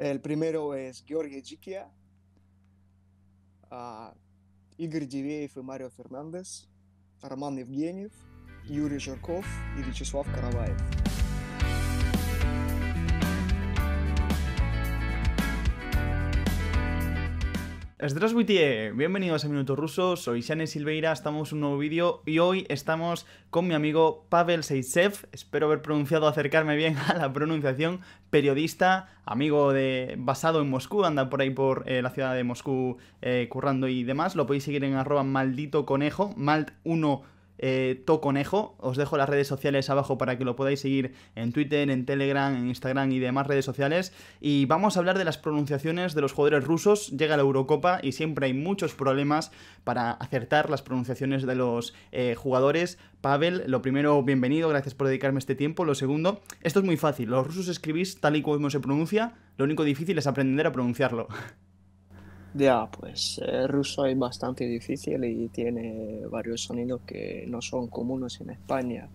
El primero es Георгий Джикия, Игорь Дивеев и Марио Фернандес, Роман Евгеньев, Юрий Жирков и Вячеслав Караваев. Здравствуйте, bienvenidos a Minuto Ruso, soy Shane Silveira, estamos en un nuevo vídeo y hoy estamos con mi amigo Pavel Seitsev. espero haber pronunciado, acercarme bien a la pronunciación, periodista, amigo de basado en Moscú, anda por ahí por eh, la ciudad de Moscú eh, currando y demás, lo podéis seguir en arroba maldito conejo, malt 1 eh, To Conejo. Os dejo las redes sociales abajo para que lo podáis seguir en Twitter, en Telegram, en Instagram y demás redes sociales. Y vamos a hablar de las pronunciaciones de los jugadores rusos. Llega la Eurocopa y siempre hay muchos problemas para acertar las pronunciaciones de los eh, jugadores. Pavel, lo primero, bienvenido, gracias por dedicarme este tiempo. Lo segundo, esto es muy fácil. Los rusos escribís tal y como se pronuncia, lo único difícil es aprender a pronunciarlo. pues el eh, ruso es bastante difícil y tiene varios sonidos que no son comunes en España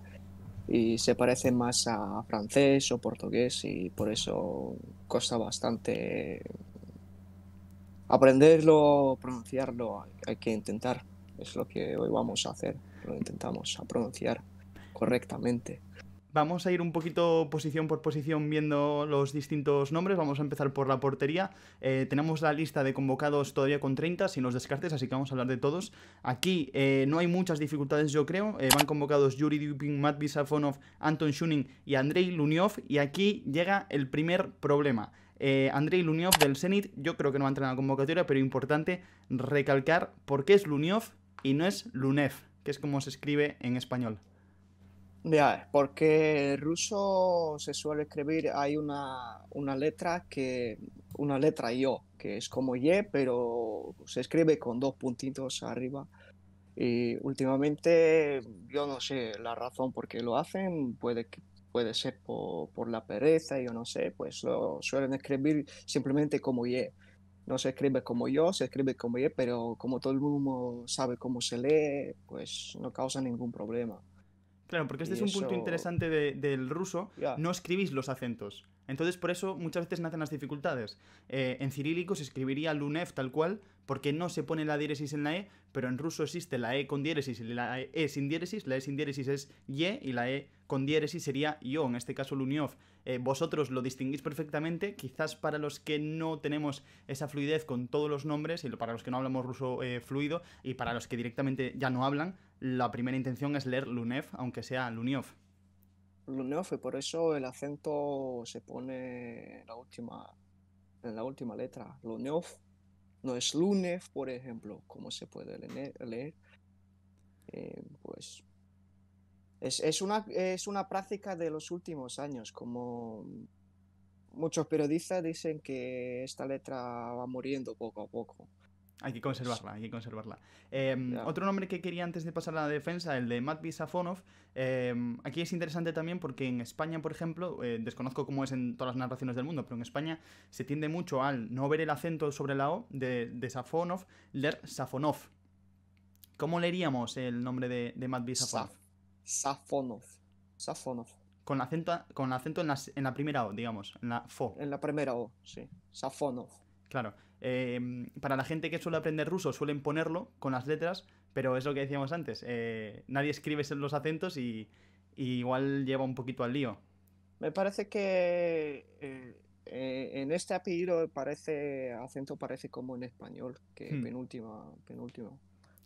y se parece más a francés o portugués y por eso cuesta bastante aprenderlo, pronunciarlo, hay que intentar, es lo que hoy vamos a hacer, lo intentamos a pronunciar correctamente. Vamos a ir un poquito posición por posición viendo los distintos nombres. Vamos a empezar por la portería. Eh, tenemos la lista de convocados todavía con 30, sin los descartes, así que vamos a hablar de todos. Aquí eh, no hay muchas dificultades, yo creo. Eh, van convocados Yuri Dupin, Matt Bisafonov, Anton Shunin y Andrei Luniov. Y aquí llega el primer problema. Andrei Luniov del Zenit, yo creo que no va a entrar en la convocatoria, pero importante recalcar por qué es Luniov y no es Lunev, que es como se escribe en español. Ya, e, porque en ruso se suele escribir, hay una, una letra que, una letra yo, que es como ye, pero se escribe con dos puntitos arriba. Y últimamente yo no sé la razón por qué lo hacen, puede, puede ser por, la pereza, yo no sé, pues lo suelen escribir simplemente como Y. No se escribe como yo, se escribe como Y, pero como todo el mundo sabe cómo se lee, pues no causa ningún problema. Claro, porque este es un punto interesante del ruso. No escribís los acentos. Entonces, por eso muchas veces nacen las dificultades. Eh, en cirílico se escribiría Lunev tal cual, porque no se pone la diéresis en la E, pero en ruso existe la E con diéresis y la E sin diéresis. La E sin diéresis es ye y la E con diéresis sería yo, en este caso Luniov. Eh, vosotros lo distinguís perfectamente, quizás para los que no tenemos esa fluidez con todos los nombres, y para los que no hablamos ruso eh, fluido, y para los que directamente ya no hablan, la primera intención es leer Lunev, aunque sea LUNIOF. Lunev, y por eso el acento se pone en la última, en la última letra. Lunev no es LUNEF, por ejemplo, como se puede leer. Eh, pues es, una, es una práctica de los últimos años, como muchos periodistas dicen que esta letra va muriendo poco a poco. Hay que conservarla, hay que conservarla. Em, otro nombre que quería antes de pasar a la defensa, el de Matvi Safonov. Em, aquí es interesante también porque en España, por ejemplo, eh, desconozco cómo es en todas las narraciones del mundo, pero en España se tiende mucho al no ver el acento sobre la O de, Safonov, leer Safonov. ¿Cómo leeríamos el nombre de, de Safonov? Safonov. Safonov. Con acento, con acento en, la, en la primera O, digamos, en la FO. En la primera O, sí. Safonov. Claro. Em, para la gente que suele aprender ruso suelen ponerlo con las letras, pero es lo que decíamos antes. Eh, nadie escribe los acentos y, igual lleva un poquito al lío. Me parece que eh, eh, en este apellido parece acento parece como en español, que hmm. penúltima, penúltimo.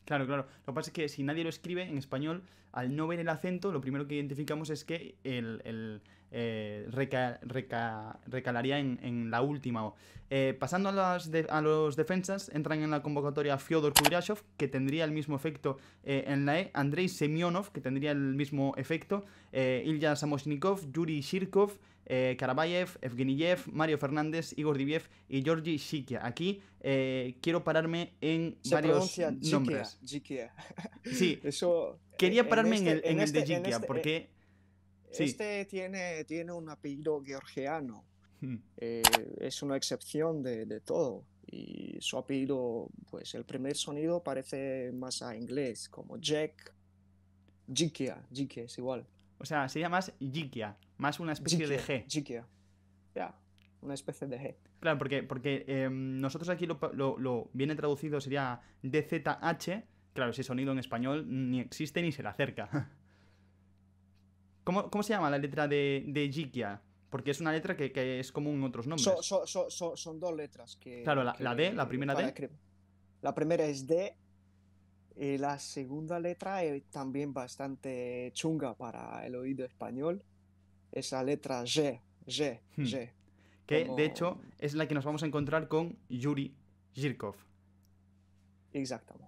Claro, claro. Lo que pasa es que si nadie lo escribe en español, al no ver el acento, lo primero que identificamos es que el, eh, recalaría en, la última. O. Eh, pasando a, a los defensas, entran en la convocatoria Fyodor Kudryashov, que tendría el mismo efecto eh, en la E, Andrei Semionov, que tendría el mismo efecto, Ilya Samosnikov, Yuri Shirkov, eh, Karabayev, Evgeniyev, Mario Fernández, Igor Diviev y Georgi Shikia. Aquí eh, quiero pararme en varios nombres. Gikia. Sí, Eso, quería eh, pararme este, en, el, de este, Shikia este, porque... Este tiene, tiene un apellido georgiano. Hmm. es una excepción de, de, todo. Y su apellido, pues el primer sonido parece más a inglés, como Jack. Jikia, Jikia es igual. O sea, sería más Yikia, más una especie de G. Jikia. Ya, una especie de G. Claro, porque, porque em, nosotros aquí lo, lo, viene traducido, sería DZH. Claro, ese sonido en español ni existe ni se le acerca. ¿Cómo, se llama la letra de, de Porque es una letra que, es común en otros nombres. son dos letras que... Claro, la, la D, la primera D. la primera es D eh, la segunda letra es eh, también bastante chunga para el oído español. Esa letra G, G, G. Que de hecho es la que nos vamos a encontrar con Yuri Zhirkov. Exactamente.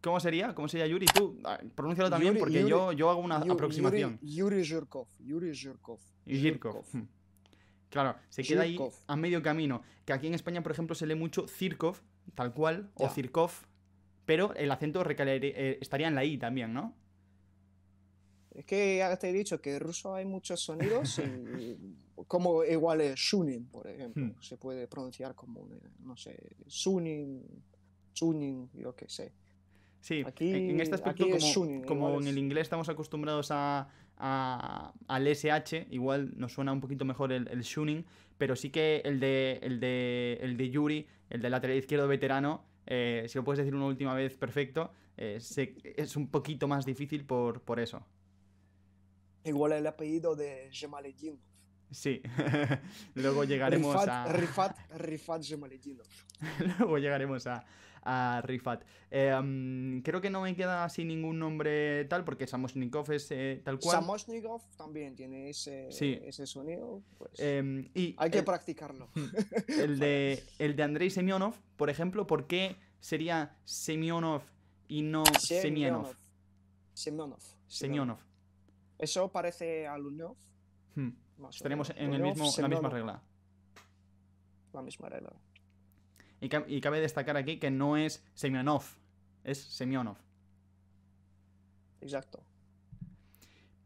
¿Cómo sería? ¿Cómo sería Yuri? Tú, ah, pronúncialo también porque yo, yo hago una aproximación. Yuri Zhirkov, Yuri Zhirkov. Zhirkov. Hmm. Claro, se queda ahí a medio camino. Que aquí en España, por ejemplo, se lee mucho Zirkov, tal cual, o Zirkov, pero el acento eh, estaría en la I también, ¿no? Es que ya te he dicho que en ruso hay muchos sonidos, como igual es Shunin, por ejemplo, hmm. se puede pronunciar como, eh, no sé, shunin, shunin, yo qué sé. Sí, aquí, en este aspecto, como, en el inglés estamos acostumbrados a, al SH, igual nos suena un poquito mejor el, el Shunin, pero sí que el de, el, de, el de Yuri, el del lateral izquierdo veterano, eh, si lo puedes decir una última vez perfecto, eh, es un poquito más difícil por, por eso. Igual el apellido de Gemaledinov. Sí, luego llegaremos a... Rifat, Rifat Gemaledinov. luego llegaremos a, a Rifat. Em, creo que no me queda así ningún nombre tal, porque Samosnikov es eh, tal cual. Samosnikov también tiene ese, ese sonido. Pues em, y hay que practicarlo. El de, el de Andrei Semyonov, por ejemplo, ¿por qué sería Semyonov y no Semyonov? Semyonov. Semyonov. Eso parece a Lunov. Hmm. Tenemos en, el mismo, la misma regla. La misma regla. Y, cabe destacar aquí que no es Semyonov, es Semionov. Exacto.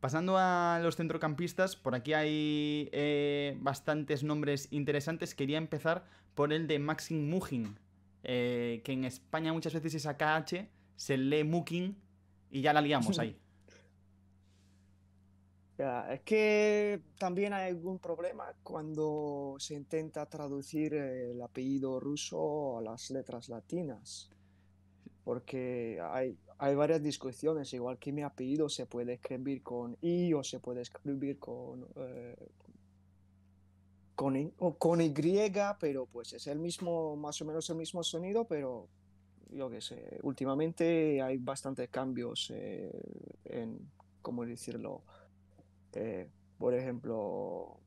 Pasando a los centrocampistas, por aquí hay eh, bastantes nombres interesantes. Quería empezar por el de Maxim Mugin, eh, que en España muchas veces esa KH se lee Mukin y ya la liamos ahí es que también hay algún problema cuando se intenta traducir eh, el apellido ruso a las letras latinas, porque hay, hay varias discusiones, igual que mi apellido se puede escribir con I o se puede escribir con, eh, con, Y, pero pues es el mismo, más o menos el mismo sonido, pero lo que sé, últimamente hay bastantes cambios eh, en, ¿cómo decirlo? Eh, por ejemplo,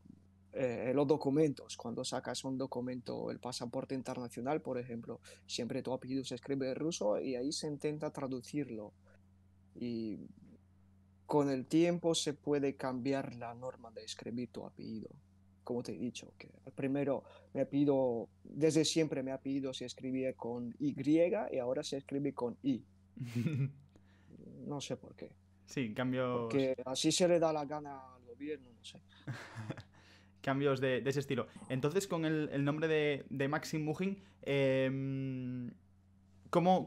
eh, los documentos, cuando sacas un documento, el pasaporte internacional, por ejemplo, siempre tu apellido se escribe en ruso y ahí se intenta traducirlo. Y con el tiempo se puede cambiar la norma de escribir tu apellido. Como te he dicho, que primero me pedido desde siempre me ha pedido si escribía con Y y ahora se escribe con I. no sé por qué. Sí, cambios. Que así se le da la gana al gobierno, no sé. cambios de, ese estilo. Entonces, con el, nombre de, de Maxim Mujin, em, ¿cómo,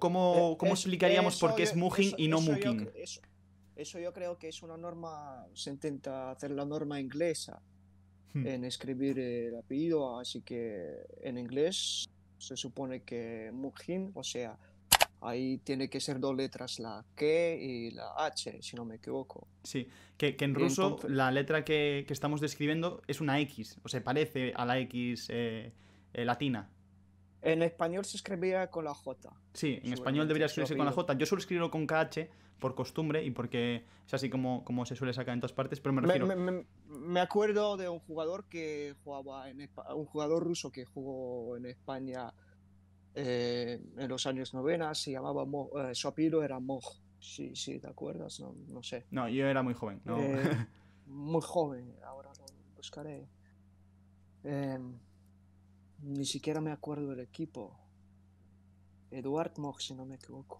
eh, explicaríamos por qué es Mujin y no Muking? eso, yo creo que es una norma, se intenta hacer la norma inglesa hmm. en escribir el apellido, así que en inglés se supone que Mujin, o sea, Ahí tiene que ser dos letras, la K y la H, si no me equivoco. Sí, que, en ruso la letra que, estamos describiendo es una X, o se parece a la X eh, eh, latina. En español se escribía con la J. Sí, en español debería escribirse con la J. Yo suelo escribirlo con KH por costumbre y porque es así como, como se suele sacar en todas partes, pero me refiero... Me, me acuerdo de un jugador que jugaba en... un jugador ruso que jugó en España eh, en los años novenas se llamaba Mo, eh, era Moj, sí sí te acuerdas, no, sé. No, yo era muy joven. Eh, muy joven, ahora lo buscaré. Em, ni siquiera me acuerdo del equipo. Eduard Moj, si no me equivoco.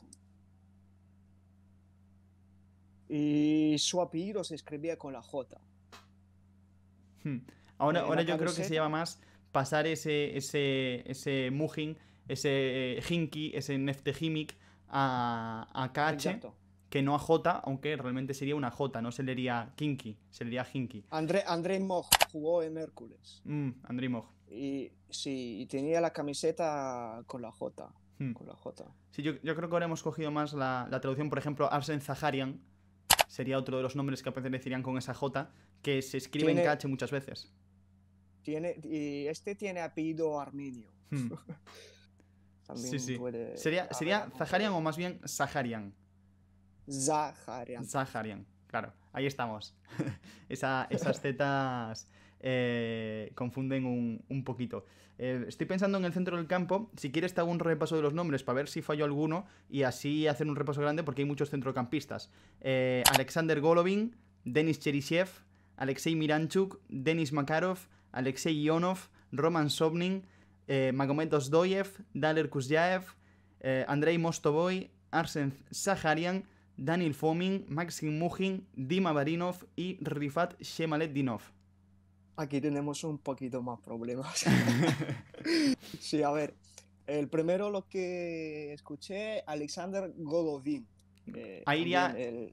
Y su se escribía con la J. Hmm. Ahora, yo creo que se llama más pasar ese, ese, ese ese Hinky, eh, ese Neftehimic a, a KH. que no a J, aunque realmente sería una J, no se leería Kinky, se leería Hinky. André, André Moj jugó en Hércules. Mm, André Moj. Y sí, y tenía la camiseta con la J. Hmm. Con la J. Sí, yo, creo que ahora hemos cogido más la, traducción, por ejemplo, Arsen Zaharian sería otro de los nombres que aparecerían con esa J, que se escribe en KH muchas veces. Tiene, y este tiene apellido armenio. Hmm. sí, sí. sería, sería Zaharian o más bien Zaharian? Zaharian. Zaharian, claro. Ahí estamos. esas zetas eh, confunden un, poquito. Eh, estoy pensando en el centro del campo. Si quieres, te hago un repaso de los nombres para ver si fallo alguno y así hacer un repaso grande porque hay muchos centrocampistas. Eh, Alexander Golovin, Denis Cheryshev, Alexei Miranchuk, Denis Makarov, Alexei Ionov, Roman Sobnin eh, Magomed Osdoyev, Daler Kuzyaev, eh, Andrei Mostovoy, Arsen Saharian, Daniel Fomin, Maxim Mujin, Dima Barinov y Rifat Shemaletdinov. Aquí tenemos un poquito más problemas. sí, a ver. El primero lo que escuché, Alexander Golovin. Eh, Ahí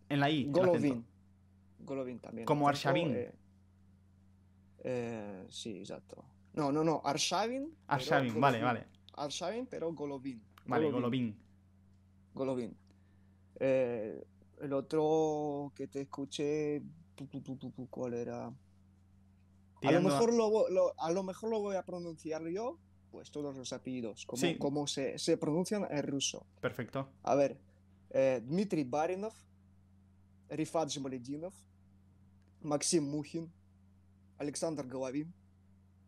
en la I. Golovin. Golovin también. Como Arshavin. Eh, sí, exacto. No, no, no, Arshavin. Arshavin, vale, vale. Arshavin, pero Golovin. Vale, Golovin. Golovin. Eh, el otro que te escuché, ¿cuál era? A lo, mejor lo, a lo mejor lo voy a pronunciar yo, pues todos los apellidos, como, se, pronuncian en ruso. Perfecto. A ver, eh, Dmitry Barinov, Rifat Zhmalidinov, Maxim Muhin, Alexander Golovin.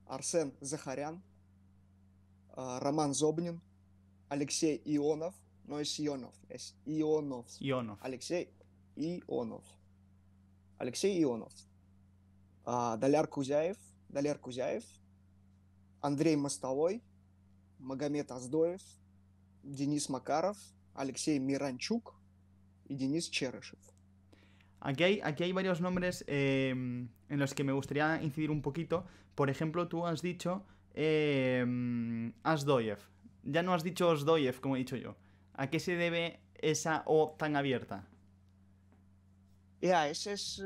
Арсен Захарян, а, Роман Зобнин, Алексей Ионов, но из Ионов, из Ионов. Ионов. Алексей Ионов. Алексей Ионов. А, Даляр Кузяев, Даляр Кузяев, Андрей Мостовой, Магомед Аздоев, Денис Макаров, Алексей Миранчук и Денис Черышев. Aquí hay, varios nombres em, en los que me gustaría incidir un poquito. Por ejemplo, tú has dicho eh, Asdoyev. Ya no has dicho Osdoyev, como he dicho yo. ¿A qué se debe esa O tan abierta? Ya, yeah, esa eh, es,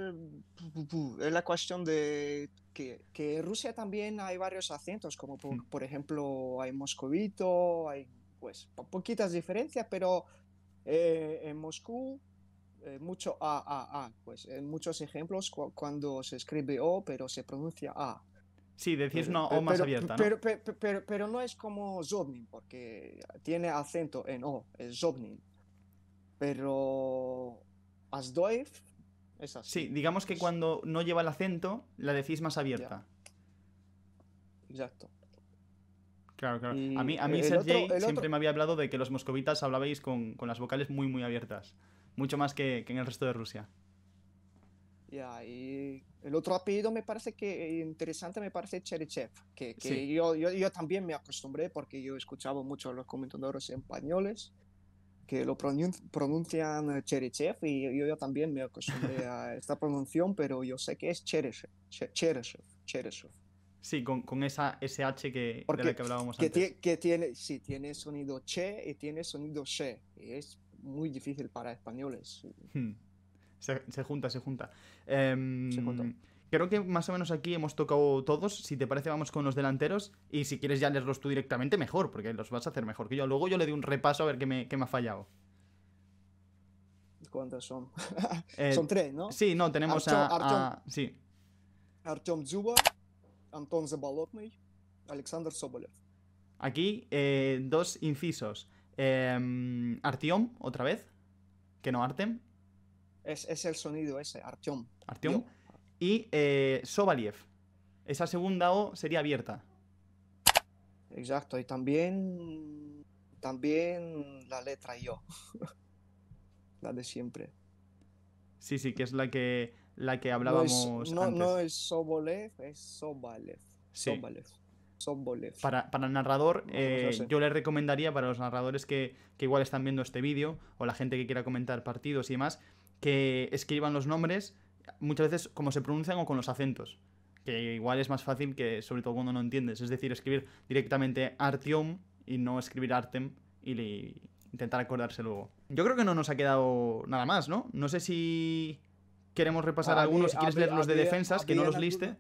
la cuestión de que, en Rusia también hay varios acentos, como por, mm. ejemplo hay moscovito, hay pues poquitas diferencias, pero eh, en Moscú eh, mucho A, A, A. Pues en muchos ejemplos cuando se escribe O, pero se pronuncia A. Sí, decís una O más abierta. Pero, pero, pero, no es como Zobnin, porque tiene acento en O, es Zobnin. Pero Asdoif es así. Sí, digamos que cuando no lleva el acento, la decís más abierta. Exacto. Claro, claro. a mí, a mí siempre me había hablado de que los moscovitas hablabais con, con las vocales muy, muy abiertas mucho más que, que en el resto de Rusia. Ya, y el otro apellido me parece que eh, interesante, me parece Cherichev, que, que yo, yo, yo, también me acostumbré porque yo escuchaba mucho a los comentadores españoles que lo pronuncian eh, Cherichev y yo, también me acostumbré a esta pronunciación, pero yo sé que es Cherichev, Sí, con, con, esa SH que, de la que hablábamos antes. Que tiene, sí, tiene sonido che y tiene sonido she. Y es muy difícil para españoles. Hmm. Se, junta, em, se junta. Creo que más o menos aquí hemos tocado todos. Si te parece, vamos con los delanteros. Y si quieres ya leerlos tú directamente, mejor, porque los vas a hacer mejor que yo. Luego yo le doy un repaso a ver qué me, ha fallado. ¿Cuántos son? Eh, son tres, ¿no? Sí, no, tenemos a, Sí. Zuba, Anton Zebalotny, Alexander Sobolev. Aquí, eh, dos incisos. Em, Artiom, otra vez. Que no Artem. Es, el sonido ese, Artiom. Artiom. Y eh, Sobaliev. Esa segunda O sería abierta. Exacto, y también. También la letra yo. la de siempre. Sí, sí, que es la que, la que hablábamos. No es, no, es Sobolev, es Sobalev. Sí. Softball. Para, para el narrador, eh, yo le recomendaría para los narradores que, igual están viendo este vídeo o la gente que quiera comentar partidos y demás, que escriban los nombres muchas veces como se pronuncian o con los acentos. Que igual es más fácil que, sobre todo cuando no entiendes. Es decir, escribir directamente Artyom y no escribir Artem y intentar acordarse luego. Yo creo que no nos ha quedado nada más, ¿no? No sé si queremos repasar algunos, si quieres ver los de defensas, que no los liste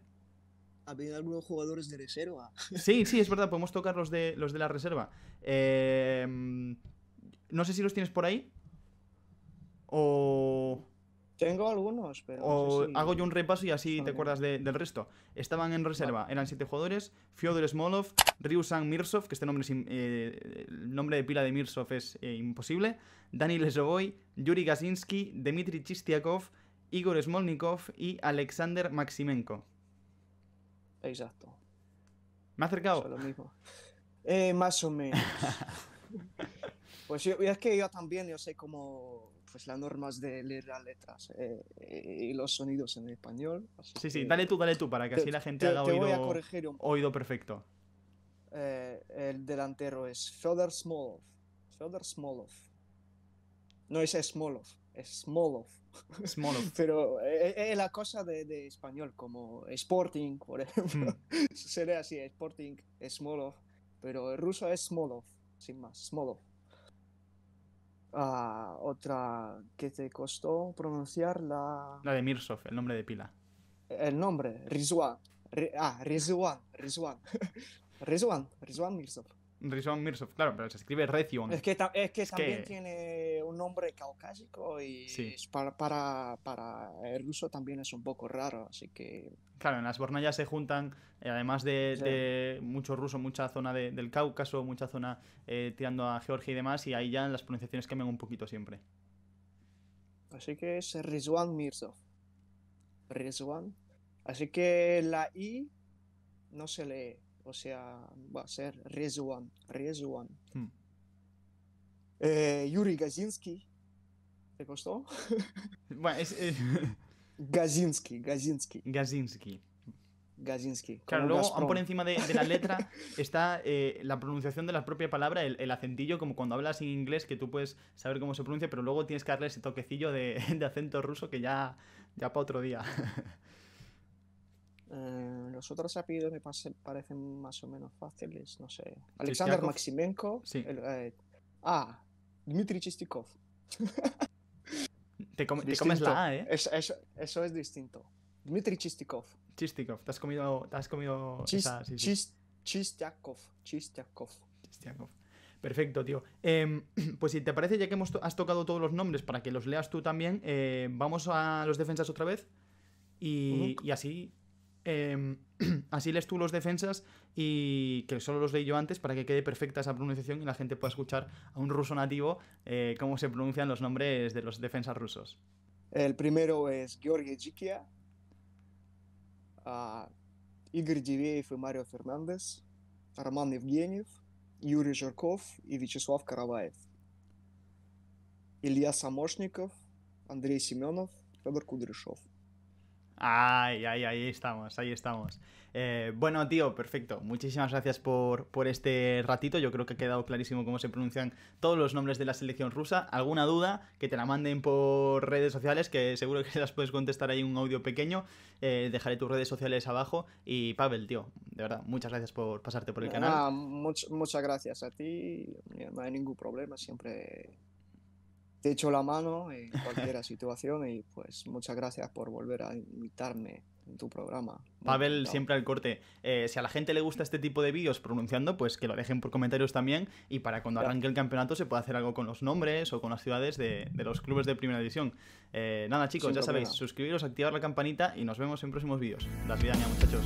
había algunos jugadores de reserva. Sí, sí, es verdad, podemos tocar los de, los de la reserva. Em, no sé si los tienes por ahí. O... Tengo algunos, pero... hago yo un repaso y así te acuerdas del resto. Estaban en reserva, eran siete jugadores. Fyodor Smolov, Ryusan Mirsov, que este nombre eh, el nombre de pila de Mirsov es eh, imposible. Dani Lesovoy, Yuri Gasinski, Dmitry Chistiakov, Igor Smolnikov y Alexander Maximenko. Exacto. ¿Me ha acercado? Eh, más o menos. pues yo, es que yo también, yo sé cómo pues las normas de leer las letras eh, y los sonidos en español. Sí, sí, dale tú, dale tú, para que así la gente haga oído, un oído perfecto. Eh, el delantero es Feder Smolov. Feder Smolov. No es Smolov, es Smolov. Smolov. Pero es eh, eh, eh, la cosa de, español, como Sporting, por ejemplo. Hmm. se Sería así, Sporting, Smolov. Pero el ruso es Smolov, sin más, Smolov. Ah, otra que te costó pronunciar la... La de Mirsov, el nombre de pila. El nombre, Rizwan. ah, Rizwan, Rizwan. Rizwan, Rizwan Mirsov. Rizwan Mirsov, claro, pero se escribe Rezion. Es que, también tiene un nombre caucásico y para, el ruso también es un poco raro, así que... Claro, en las Bornallas se juntan, eh, además de, mucho ruso, mucha zona del Cáucaso, mucha zona eh, tirando a Georgia y demás, y ahí ya las pronunciaciones cambian un poquito siempre. Así que es Rizwan Mirsov. Rizwan. Así que la I no se lee o sea, va a ser Rezuan, Rezuan. Hmm. Eh, Yuri Gazinsky, ¿te costó? bueno, es, Gazinsky, Gazinsky. Gazinsky. Gazinsky. Claro, luego por encima de, la letra está eh, la pronunciación de la propia palabra, el, acentillo, como cuando hablas en inglés, que tú puedes saber cómo se pronuncia, pero luego tienes que darle ese toquecillo de, acento ruso que ya, ya para otro día. Eh, los otros apellidos me parecen más o menos fáciles, no sé. Alexander Maximenko. Sí. Eh, ah, Dmitry Chistikov. te, comes la A, ¿eh? eso es distinto. Dmitry Chistikov. Chistikov, te has comido, te has comido esa, Chistiakov. Perfecto, tío. Em, pues si te parece, ya que hemos has tocado todos los nombres para que los leas tú también, eh, vamos a los defensas otra vez. Y, y así Em, así les tú los defensas y que solo los leí yo antes para que quede perfecta esa pronunciación y la gente pueda escuchar a un ruso nativo eh, cómo se pronuncian los nombres de los defensas rusos. El primero es Georgi Zhikia, ah, Igor Diveev y Mario Fernández, Roman Evgeniev, Yuri Zharkov y Vyacheslav Karavaev, Ilya Samoshnikov, Andrei Semenov, Fedor Kudryshov. Ay, ay, ahí estamos, ahí estamos. Eh, bueno, tío, perfecto. Muchísimas gracias por, por este ratito. Yo creo que ha quedado clarísimo cómo se pronuncian todos los nombres de la selección rusa. ¿Alguna duda? Que te la manden por redes sociales, que seguro que las puedes contestar ahí un audio pequeño. Eh, dejaré tus redes sociales abajo. Y Pavel, tío, de verdad, muchas gracias por pasarte por el canal. muchas gracias a ti. No hay ningún problema, siempre te echo la mano en cualquier situación y pues muchas gracias por volver a invitarme en tu programa. Pavel, siempre al corte. Eh, si a la gente le gusta este tipo de vídeos pronunciando, pues que lo dejen por comentarios también y para cuando arranque el campeonato se pueda hacer algo con los nombres o con las ciudades de, los clubes de primera división. Eh, nada chicos, ya sabéis, suscribiros, activar la campanita y nos vemos en próximos vídeos. Las vidaña muchachos.